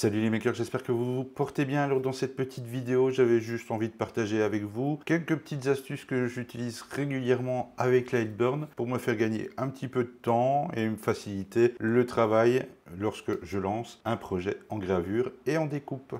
Salut les makers, j'espère que vous vous portez bien. Alors dans cette petite vidéo, j'avais juste envie de partager avec vous quelques petites astuces que j'utilise régulièrement avec Lightburn pour me faire gagner un petit peu de temps et me faciliter le travail lorsque je lance un projet en gravure et en découpe.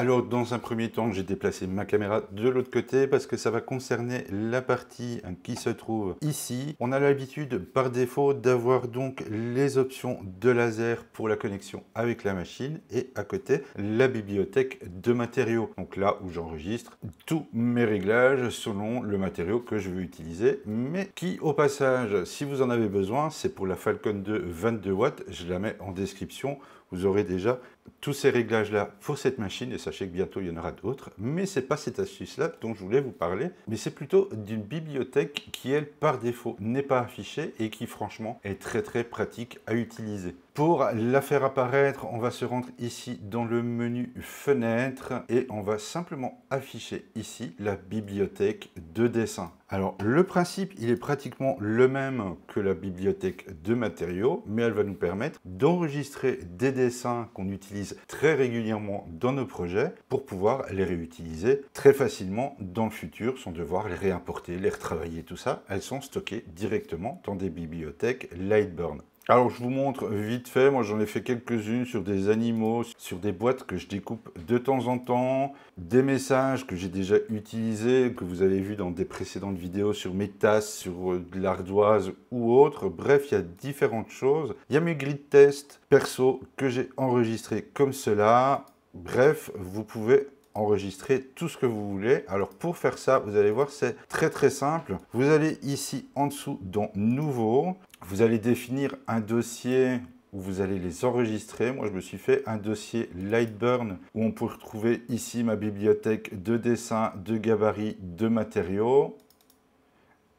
Alors, dans un premier temps, j'ai déplacé ma caméra de l'autre côté parce que ça va concerner la partie qui se trouve ici. On a l'habitude, par défaut, d'avoir donc les options de laser pour la connexion avec la machine et à côté, la bibliothèque de matériaux. Donc là où j'enregistre tous mes réglages selon le matériau que je veux utiliser, mais qui, au passage, si vous en avez besoin, c'est pour la Falcon 2 22 watts, je la mets en description vous aurez déjà tous ces réglages-là pour cette machine, et sachez que bientôt il y en aura d'autres, mais ce n'est pas cette astuce-là dont je voulais vous parler, mais c'est plutôt d'une bibliothèque qui, elle, par défaut, n'est pas affichée et qui, franchement, est très très pratique à utiliser. Pour la faire apparaître, on va se rendre ici dans le menu fenêtre et on va simplement afficher ici la bibliothèque de dessins Alors le principe, il est pratiquement le même que la bibliothèque de matériaux, mais elle va nous permettre d'enregistrer des dessins qu'on utilise très régulièrement dans nos projets pour pouvoir les réutiliser très facilement dans le futur sans devoir les réimporter, les retravailler, tout ça. Elles sont stockées directement dans des bibliothèques Lightburn. Alors je vous montre vite fait, moi j'en ai fait quelques-unes sur des animaux, sur des boîtes que je découpe de temps en temps, des messages que j'ai déjà utilisés, que vous avez vu dans des précédentes vidéos sur mes tasses, sur euh, de l'ardoise ou autre. Bref, il y a différentes choses. Il y a mes grilles tests test perso que j'ai enregistrés comme cela. Bref, vous pouvez enregistrer tout ce que vous voulez. Alors pour faire ça, vous allez voir, c'est très très simple. Vous allez ici en dessous dans Nouveau. Vous allez définir un dossier où vous allez les enregistrer. Moi, je me suis fait un dossier Lightburn où on peut retrouver ici ma bibliothèque de dessins, de gabarits, de matériaux.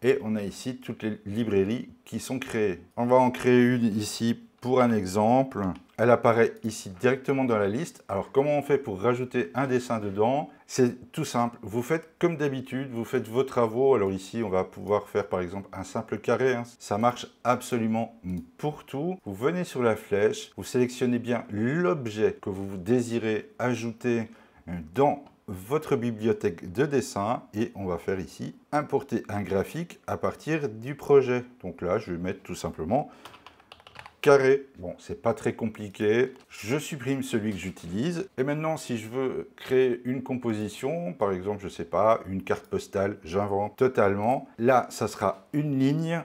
Et on a ici toutes les librairies qui sont créées. On va en créer une ici pour un exemple. Elle apparaît ici directement dans la liste. Alors, comment on fait pour rajouter un dessin dedans c'est tout simple, vous faites comme d'habitude, vous faites vos travaux. Alors ici, on va pouvoir faire par exemple un simple carré. Hein. Ça marche absolument pour tout. Vous venez sur la flèche, vous sélectionnez bien l'objet que vous désirez ajouter euh, dans votre bibliothèque de dessin et on va faire ici importer un graphique à partir du projet. Donc là, je vais mettre tout simplement carré. Bon, c'est pas très compliqué. Je supprime celui que j'utilise. Et maintenant, si je veux créer une composition, par exemple, je sais pas, une carte postale, j'invente totalement. Là, ça sera une ligne.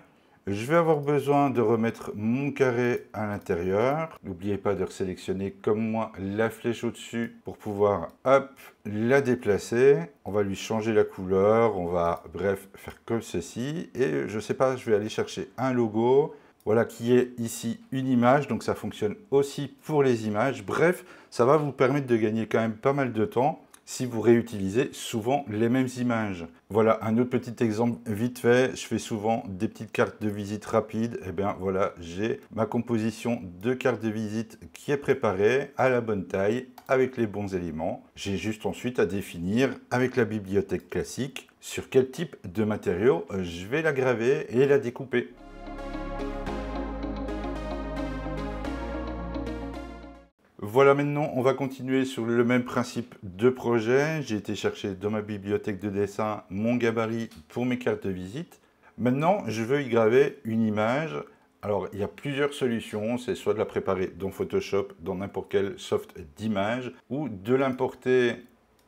Je vais avoir besoin de remettre mon carré à l'intérieur. N'oubliez pas de sélectionner comme moi la flèche au-dessus pour pouvoir hop, la déplacer. On va lui changer la couleur, on va bref faire comme ceci. Et je sais pas, je vais aller chercher un logo. Voilà qui est ici une image, donc ça fonctionne aussi pour les images. Bref, ça va vous permettre de gagner quand même pas mal de temps si vous réutilisez souvent les mêmes images. Voilà un autre petit exemple vite fait. Je fais souvent des petites cartes de visite rapides. Et eh bien voilà, j'ai ma composition de cartes de visite qui est préparée à la bonne taille avec les bons éléments. J'ai juste ensuite à définir avec la bibliothèque classique sur quel type de matériau je vais la graver et la découper. Voilà, maintenant, on va continuer sur le même principe de projet. J'ai été chercher dans ma bibliothèque de dessin mon gabarit pour mes cartes de visite. Maintenant, je veux y graver une image. Alors, il y a plusieurs solutions. C'est soit de la préparer dans Photoshop, dans n'importe quel soft d'image, ou de l'importer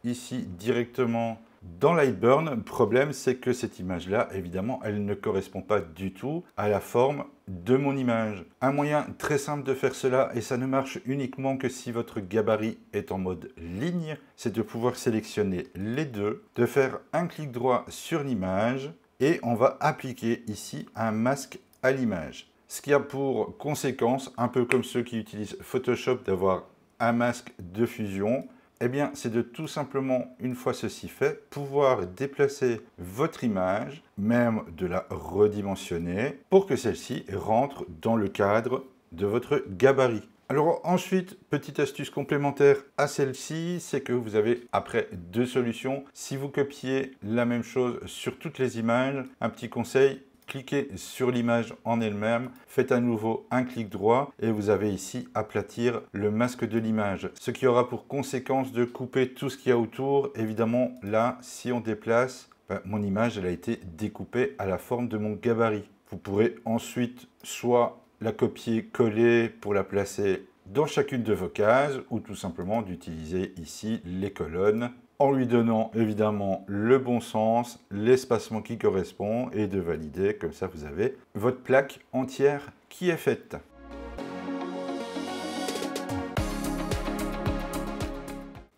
ici directement dans Lightburn, le problème, c'est que cette image-là, évidemment, elle ne correspond pas du tout à la forme de mon image. Un moyen très simple de faire cela, et ça ne marche uniquement que si votre gabarit est en mode ligne, c'est de pouvoir sélectionner les deux, de faire un clic droit sur l'image, et on va appliquer ici un masque à l'image. Ce qui a pour conséquence, un peu comme ceux qui utilisent Photoshop, d'avoir un masque de fusion, eh bien, c'est de tout simplement, une fois ceci fait, pouvoir déplacer votre image, même de la redimensionner, pour que celle-ci rentre dans le cadre de votre gabarit. Alors ensuite, petite astuce complémentaire à celle-ci, c'est que vous avez après deux solutions. Si vous copiez la même chose sur toutes les images, un petit conseil, cliquez sur l'image en elle-même, faites à nouveau un clic droit et vous avez ici aplatir le masque de l'image. Ce qui aura pour conséquence de couper tout ce qu'il y a autour. Évidemment, là, si on déplace, ben, mon image elle a été découpée à la forme de mon gabarit. Vous pourrez ensuite soit la copier, coller pour la placer dans chacune de vos cases ou tout simplement d'utiliser ici les colonnes en lui donnant évidemment le bon sens, l'espacement qui correspond et de valider. Comme ça, vous avez votre plaque entière qui est faite.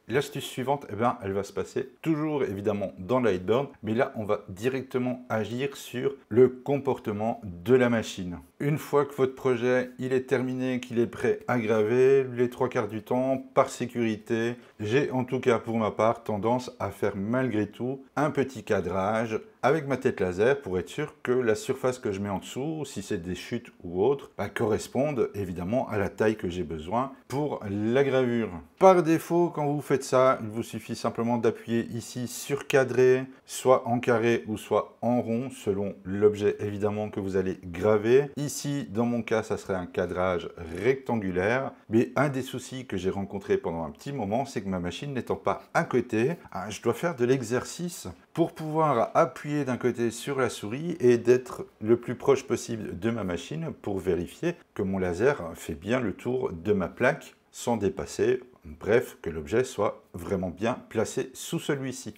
L'astuce suivante, eh bien, elle va se passer toujours évidemment dans Lightburn, mais là, on va directement agir sur le comportement de la machine. Une fois que votre projet il est terminé, qu'il est prêt à graver, les trois quarts du temps, par sécurité, j'ai en tout cas pour ma part tendance à faire malgré tout un petit cadrage avec ma tête laser pour être sûr que la surface que je mets en dessous, si c'est des chutes ou autre, bah, corresponde évidemment à la taille que j'ai besoin pour la gravure. Par défaut, quand vous faites ça, il vous suffit simplement d'appuyer ici sur cadrer, soit en carré ou soit en rond, selon l'objet évidemment que vous allez graver. Ici, Ici, dans mon cas, ça serait un cadrage rectangulaire. Mais un des soucis que j'ai rencontré pendant un petit moment, c'est que ma machine n'étant pas à côté, hein, je dois faire de l'exercice pour pouvoir appuyer d'un côté sur la souris et d'être le plus proche possible de ma machine pour vérifier que mon laser fait bien le tour de ma plaque sans dépasser, bref, que l'objet soit vraiment bien placé sous celui-ci.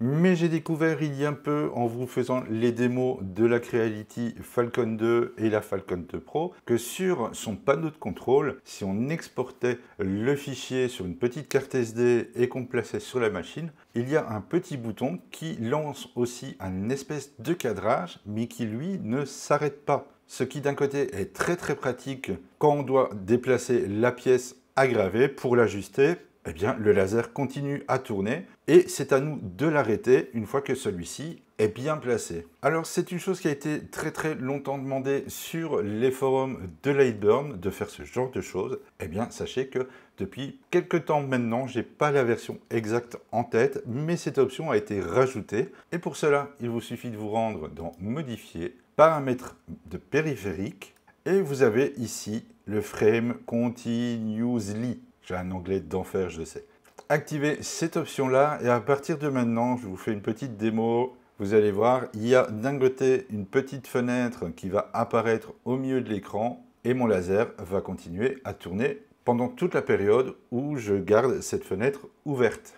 Mais j'ai découvert il y a un peu, en vous faisant les démos de la Creality Falcon 2 et la Falcon 2 Pro, que sur son panneau de contrôle, si on exportait le fichier sur une petite carte SD et qu'on plaçait sur la machine, il y a un petit bouton qui lance aussi un espèce de cadrage, mais qui lui ne s'arrête pas. Ce qui d'un côté est très très pratique quand on doit déplacer la pièce à graver pour l'ajuster, eh bien, le laser continue à tourner et c'est à nous de l'arrêter une fois que celui-ci est bien placé. Alors c'est une chose qui a été très très longtemps demandée sur les forums de Lightburn de faire ce genre de choses. Eh bien sachez que depuis quelques temps maintenant, j'ai pas la version exacte en tête, mais cette option a été rajoutée et pour cela, il vous suffit de vous rendre dans modifier, paramètres de périphérique et vous avez ici le frame continuously j'ai un onglet d'enfer, je sais. Activez cette option-là et à partir de maintenant, je vous fais une petite démo. Vous allez voir, il y a d'un côté une petite fenêtre qui va apparaître au milieu de l'écran et mon laser va continuer à tourner pendant toute la période où je garde cette fenêtre ouverte.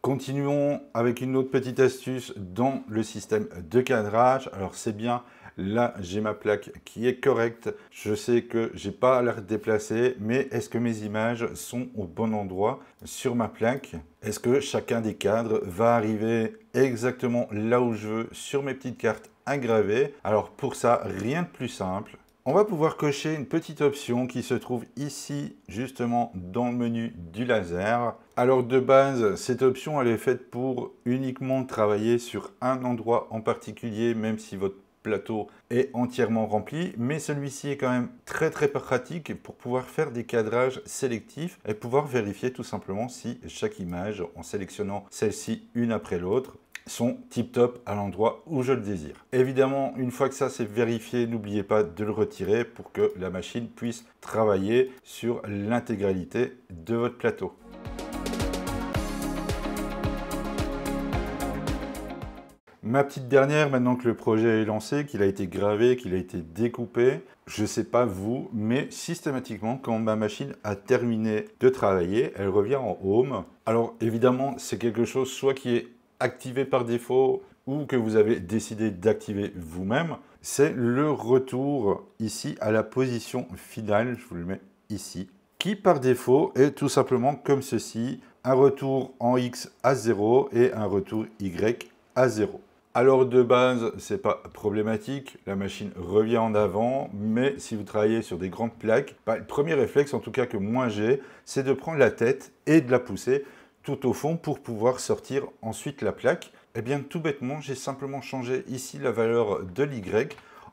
Continuons avec une autre petite astuce dans le système de cadrage. Alors c'est bien Là, j'ai ma plaque qui est correcte. Je sais que j'ai pas l'air déplacé, mais est-ce que mes images sont au bon endroit sur ma plaque Est-ce que chacun des cadres va arriver exactement là où je veux sur mes petites cartes graver Alors pour ça, rien de plus simple. On va pouvoir cocher une petite option qui se trouve ici, justement dans le menu du laser. Alors de base, cette option elle est faite pour uniquement travailler sur un endroit en particulier, même si votre plateau est entièrement rempli, mais celui-ci est quand même très très pratique pour pouvoir faire des cadrages sélectifs et pouvoir vérifier tout simplement si chaque image, en sélectionnant celle-ci une après l'autre, sont tip top à l'endroit où je le désire. Évidemment, une fois que ça c'est vérifié, n'oubliez pas de le retirer pour que la machine puisse travailler sur l'intégralité de votre plateau. Ma petite dernière, maintenant que le projet est lancé, qu'il a été gravé, qu'il a été découpé, je ne sais pas vous, mais systématiquement, quand ma machine a terminé de travailler, elle revient en home. Alors évidemment, c'est quelque chose soit qui est activé par défaut ou que vous avez décidé d'activer vous-même. C'est le retour ici à la position finale, je vous le mets ici, qui par défaut est tout simplement comme ceci, un retour en X à 0 et un retour Y à 0. Alors de base, c'est pas problématique, la machine revient en avant, mais si vous travaillez sur des grandes plaques, bah, le premier réflexe en tout cas que moi j'ai, c'est de prendre la tête et de la pousser tout au fond pour pouvoir sortir ensuite la plaque. Eh bien tout bêtement, j'ai simplement changé ici la valeur de l'Y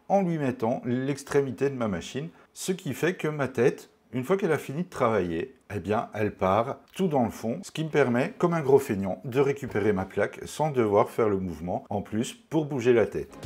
en lui mettant l'extrémité de ma machine, ce qui fait que ma tête une fois qu'elle a fini de travailler, eh bien, elle part tout dans le fond, ce qui me permet, comme un gros feignant, de récupérer ma plaque sans devoir faire le mouvement en plus pour bouger la tête.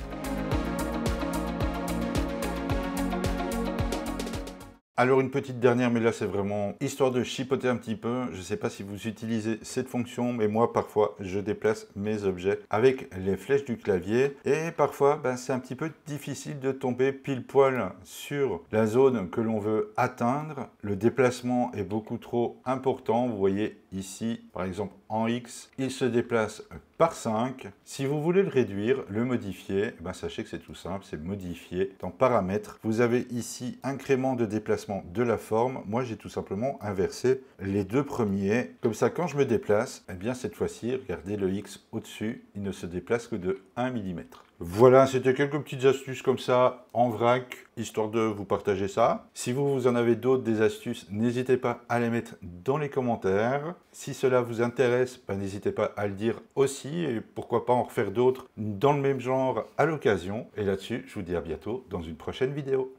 Alors une petite dernière, mais là c'est vraiment histoire de chipoter un petit peu. Je ne sais pas si vous utilisez cette fonction, mais moi parfois je déplace mes objets avec les flèches du clavier. Et parfois ben, c'est un petit peu difficile de tomber pile poil sur la zone que l'on veut atteindre. Le déplacement est beaucoup trop important. Vous voyez ici, par exemple en X, il se déplace par 5. Si vous voulez le réduire, le modifier, eh ben sachez que c'est tout simple, c'est modifier dans paramètres. Vous avez ici incrément de déplacement de la forme. Moi, j'ai tout simplement inversé les deux premiers. Comme ça, quand je me déplace, eh bien cette fois-ci, regardez le X au-dessus, il ne se déplace que de 1 mm. Voilà, c'était quelques petites astuces comme ça en vrac, histoire de vous partager ça. Si vous, vous en avez d'autres, des astuces, n'hésitez pas à les mettre dans les commentaires. Si cela vous intéresse, bah, n'hésitez pas à le dire aussi et pourquoi pas en refaire d'autres dans le même genre à l'occasion. Et là-dessus, je vous dis à bientôt dans une prochaine vidéo.